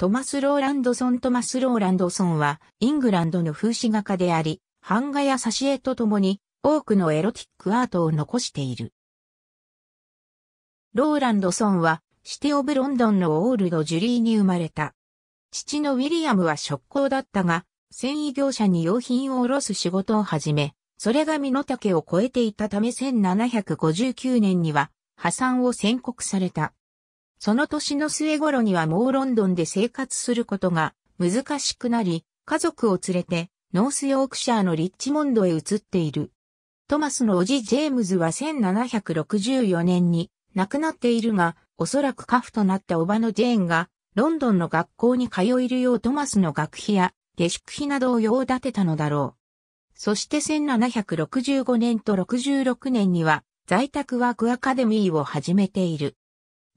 トマス・ローランドソン・トマス・ローランドソンは、イングランドの風刺画家であり、版画や挿絵とともに、多くのエロティックアートを残している。ローランドソンは、シティ・オブ・ロンドンのオールド・ジュリーに生まれた。父のウィリアムは職工だったが、繊維業者に用品を卸す仕事を始め、それが身の丈を超えていたため1759年には、破産を宣告された。その年の末頃にはもうロンドンで生活することが難しくなり、家族を連れてノースヨークシャーのリッチモンドへ移っている。トマスのおじジェームズは1764年に亡くなっているが、おそらく家父となったおばのジェーンが、ロンドンの学校に通えるようトマスの学費や下宿費などを用立てたのだろう。そして1765年と66年には在宅ワークアカデミーを始めている。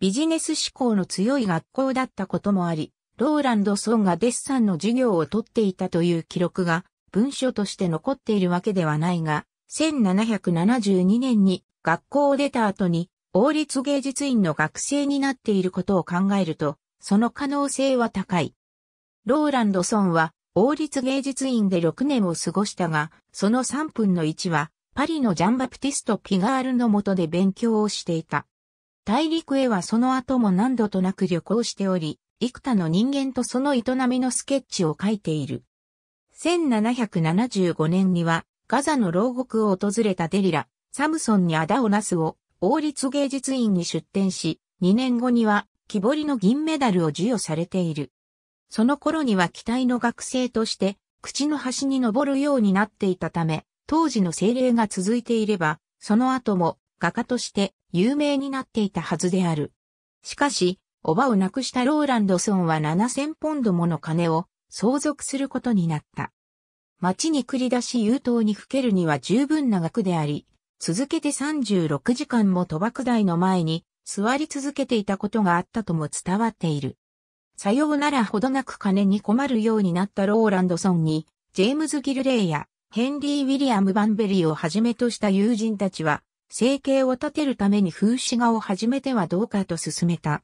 ビジネス志向の強い学校だったこともあり、ローランドソンがデッサンの授業をとっていたという記録が文書として残っているわけではないが、1772年に学校を出た後に王立芸術院の学生になっていることを考えると、その可能性は高い。ローランドソンは王立芸術院で6年を過ごしたが、その3分の1はパリのジャンバプティスト・ピガールの下で勉強をしていた。大陸へはその後も何度となく旅行しており、幾多の人間とその営みのスケッチを書いている。1775年には、ガザの牢獄を訪れたデリラ、サムソンにアダオナスを、王立芸術院に出展し、2年後には、木彫りの銀メダルを授与されている。その頃には期待の学生として、口の端に登るようになっていたため、当時の精霊が続いていれば、その後も画家として有名になっていたはずである。しかし、おばを亡くしたローランドソンは7000ポンドもの金を相続することになった。町に繰り出し優等にふけるには十分な額であり、続けて36時間も賭博台の前に座り続けていたことがあったとも伝わっている。さようならほどなく金に困るようになったローランドソンに、ジェームズ・ギルレイやヘンリー・ウィリアム・バンベリーをはじめとした友人たちは生計を立てるために風刺画を始めてはどうかと進めた。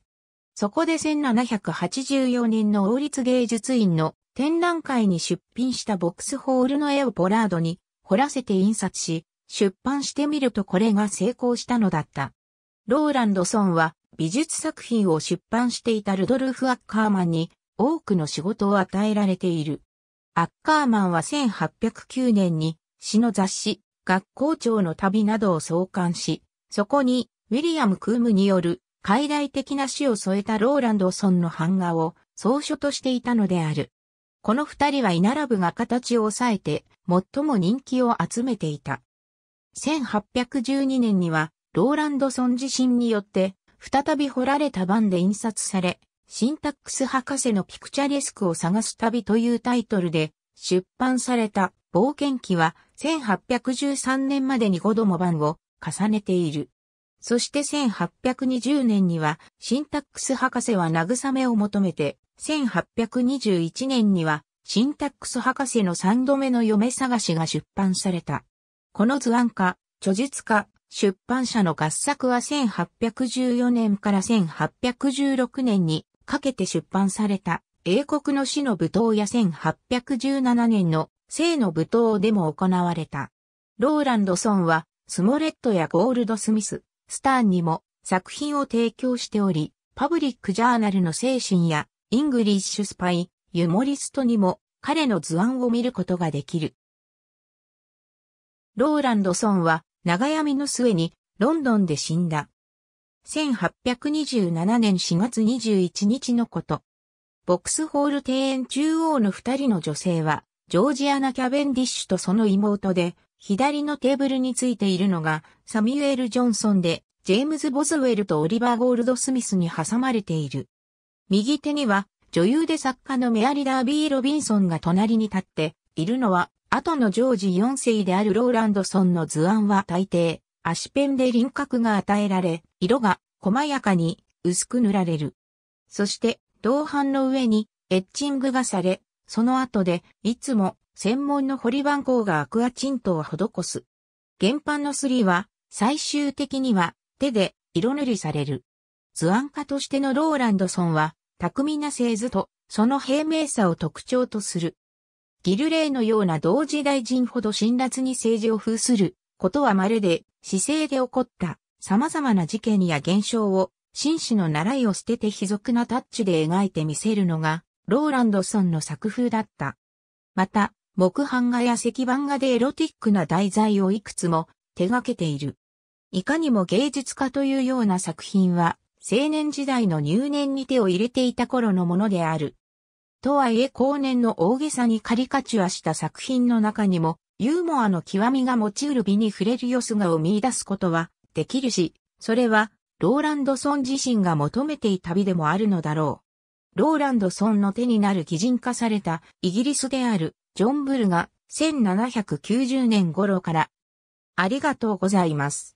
そこで1784年の王立芸術院の展覧会に出品したボックスホールの絵をポラードに彫らせて印刷し、出版してみるとこれが成功したのだった。ローランドソンは美術作品を出版していたルドルフ・アッカーマンに多くの仕事を与えられている。アッカーマンは1809年に詩の雑誌学校長の旅などを創刊し、そこに、ウィリアム・クームによる、海外的な詩を添えたローランドソンの版画を、草書としていたのである。この二人はイナラブが形を抑えて、最も人気を集めていた。1812年には、ローランドソン自身によって、再び掘られた版で印刷され、シンタックス博士のピクチャレスクを探す旅というタイトルで出版された。冒険記は1813年までに5度も版を重ねている。そして1820年にはシンタックス博士は慰めを求めて、1821年にはシンタックス博士の3度目の嫁探しが出版された。この図案家、著述家、出版社の合作は1814年から1816年にかけて出版された英国の死の舞踏や1817年の聖の舞踏でも行われた。ローランドソンは、スモレットやゴールドスミス、スターンにも作品を提供しており、パブリックジャーナルの精神や、イングリッシュスパイ、ユモリストにも彼の図案を見ることができる。ローランドソンは長闇の末にロンドンで死んだ。1827年4月21日のこと。ボックスホール庭園中央の二人の女性はジョージアナ・キャベンディッシュとその妹で、左のテーブルについているのが、サミュエル・ジョンソンで、ジェームズ・ボズウェルとオリバー・ゴールド・スミスに挟まれている。右手には、女優で作家のメアリ・ダービー・ロビンソンが隣に立って、いるのは、後のジョージ4世であるローランドソンの図案は大抵、足ペンで輪郭が与えられ、色が細やかに薄く塗られる。そして、銅板の上にエッチングがされ、その後で、いつも、専門の堀番号がアクアチントを施す。原版のりは、最終的には、手で、色塗りされる。図案家としてのローランドソンは、巧みな製図と、その平明さを特徴とする。ギルレイのような同時代人ほど辛辣に政治を封することはまるで、姿勢で起こった様々な事件や現象を、紳士の習いを捨てて貴族なタッチで描いてみせるのが、ローランドソンの作風だった。また、木版画や石版画でエロティックな題材をいくつも手掛けている。いかにも芸術家というような作品は、青年時代の入念に手を入れていた頃のものである。とはいえ後年の大げさにカリカチュアした作品の中にも、ユーモアの極みが持ちうる美に触れる子がを見出すことはできるし、それはローランドソン自身が求めていた美でもあるのだろう。ローランドソンの手になる擬人化されたイギリスであるジョン・ブルが1790年頃からありがとうございます。